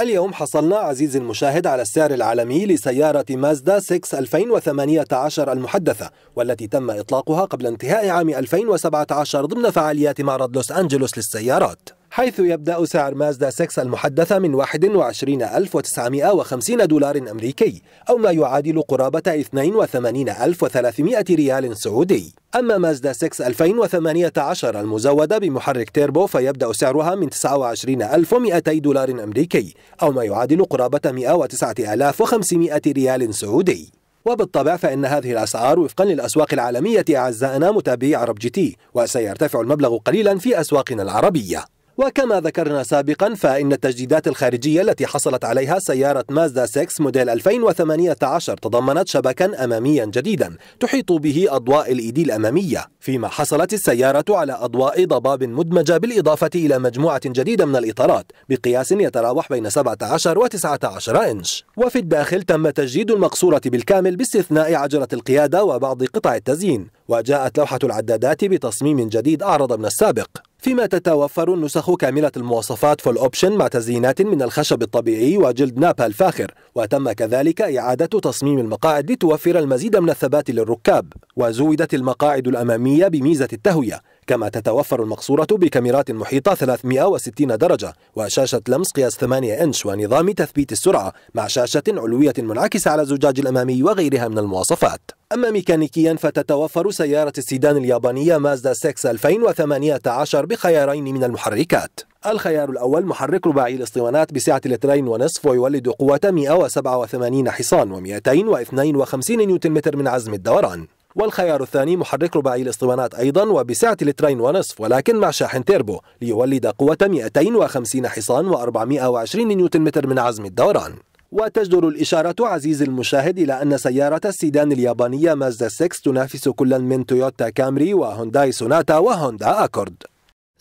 اليوم حصلنا عزيزي المشاهد على السعر العالمي لسيارة مازدا 6 2018 المحدثة والتي تم إطلاقها قبل انتهاء عام 2017 ضمن فعاليات معرض لوس أنجلوس للسيارات حيث يبدأ سعر مازدا 6 المحدثة من 21950 دولار أمريكي أو ما يعادل قرابة 82300 ريال سعودي أما مازدا 6 2018 المزودة بمحرك تيربو فيبدأ سعرها من 29200 دولار أمريكي أو ما يعادل قرابة 109500 ريال سعودي وبالطبع فإن هذه الأسعار وفقا للأسواق العالمية أعزائنا متابعي عرب جي تي وسيرتفع المبلغ قليلا في أسواقنا العربية وكما ذكرنا سابقا فإن التجديدات الخارجية التي حصلت عليها سيارة مازدا 6 موديل 2018 تضمنت شبكا أماميا جديدا تحيط به أضواء الإيدي الأمامية فيما حصلت السيارة على أضواء ضباب مدمجة بالإضافة إلى مجموعة جديدة من الإطارات بقياس يتراوح بين 17 و 19 إنش وفي الداخل تم تجديد المقصورة بالكامل باستثناء عجلة القيادة وبعض قطع التزيين وجاءت لوحة العدادات بتصميم جديد أعرض من السابق فيما تتوفر النسخ كاملة المواصفات فول أوبشن مع تزيينات من الخشب الطبيعي وجلد نابا الفاخر وتم كذلك إعادة تصميم المقاعد لتوفر المزيد من الثبات للركاب وزودت المقاعد الأمامية بميزة التهوية كما تتوفر المقصورة بكاميرات محيطة 360 درجة وشاشة لمس قياس 8 إنش ونظام تثبيت السرعة مع شاشة علوية منعكسة على الزجاج الأمامي وغيرها من المواصفات أما ميكانيكيا فتتوفر سيارة السيدان اليابانية مازدا 6 2018 بخيارين من المحركات الخيار الأول محرك رباعي الاسطوانات بسعة لترين ونصف ويولد قوة 187 حصان و252 نيوتن متر من عزم الدوران والخيار الثاني محرك رباعي الاسطوانات أيضا وبسعة لترين ونصف ولكن مع شاحن تيربو ليولد قوة 250 حصان و420 نيوتن متر من عزم الدوران وتجدر الإشارة عزيزي المشاهد إلى أن سيارة السيدان اليابانية مازدا 6 تنافس كلا من تويوتا كامري وهونداي سوناتا وهوندا أكورد